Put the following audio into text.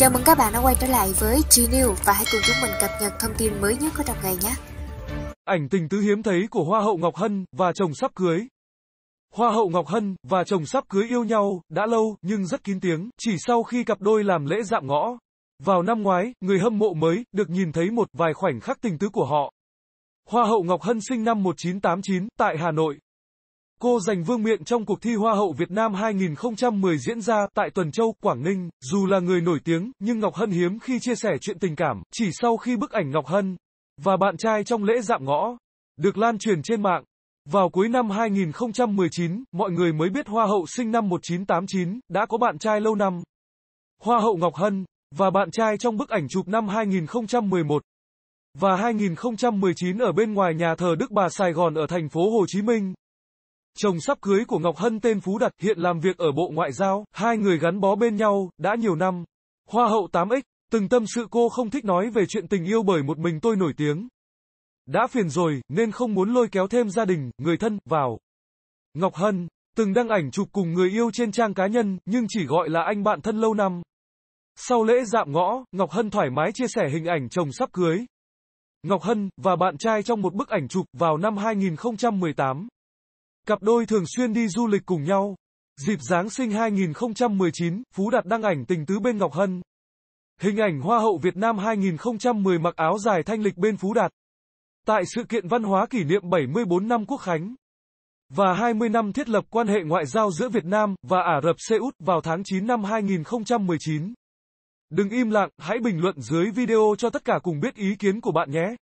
Chào mừng các bạn đã quay trở lại với G-News và hãy cùng chúng mình cập nhật thông tin mới nhất của trong ngày nhé. Ảnh tình tứ hiếm thấy của Hoa hậu Ngọc Hân và chồng sắp cưới. Hoa hậu Ngọc Hân và chồng sắp cưới yêu nhau đã lâu nhưng rất kín tiếng chỉ sau khi cặp đôi làm lễ dạm ngõ. Vào năm ngoái, người hâm mộ mới được nhìn thấy một vài khoảnh khắc tình tứ của họ. Hoa hậu Ngọc Hân sinh năm 1989 tại Hà Nội, Cô giành vương miện trong cuộc thi Hoa hậu Việt Nam 2010 diễn ra tại Tuần Châu, Quảng Ninh. Dù là người nổi tiếng, nhưng Ngọc Hân hiếm khi chia sẻ chuyện tình cảm, chỉ sau khi bức ảnh Ngọc Hân và bạn trai trong lễ dạm ngõ được lan truyền trên mạng. Vào cuối năm 2019, mọi người mới biết Hoa hậu sinh năm 1989 đã có bạn trai lâu năm. Hoa hậu Ngọc Hân và bạn trai trong bức ảnh chụp năm 2011 và 2019 ở bên ngoài nhà thờ Đức Bà Sài Gòn ở thành phố Hồ Chí Minh. Chồng sắp cưới của Ngọc Hân tên Phú Đặt hiện làm việc ở Bộ Ngoại giao, hai người gắn bó bên nhau, đã nhiều năm. Hoa hậu 8X, từng tâm sự cô không thích nói về chuyện tình yêu bởi một mình tôi nổi tiếng. Đã phiền rồi, nên không muốn lôi kéo thêm gia đình, người thân, vào. Ngọc Hân, từng đăng ảnh chụp cùng người yêu trên trang cá nhân, nhưng chỉ gọi là anh bạn thân lâu năm. Sau lễ dạm ngõ, Ngọc Hân thoải mái chia sẻ hình ảnh chồng sắp cưới. Ngọc Hân, và bạn trai trong một bức ảnh chụp vào năm 2018. Cặp đôi thường xuyên đi du lịch cùng nhau. Dịp Giáng sinh 2019, Phú Đạt đăng ảnh tình tứ bên Ngọc Hân. Hình ảnh Hoa hậu Việt Nam 2010 mặc áo dài thanh lịch bên Phú Đạt. Tại sự kiện văn hóa kỷ niệm 74 năm Quốc Khánh và 20 năm thiết lập quan hệ ngoại giao giữa Việt Nam và Ả Rập Xê Út vào tháng 9 năm 2019. Đừng im lặng, hãy bình luận dưới video cho tất cả cùng biết ý kiến của bạn nhé.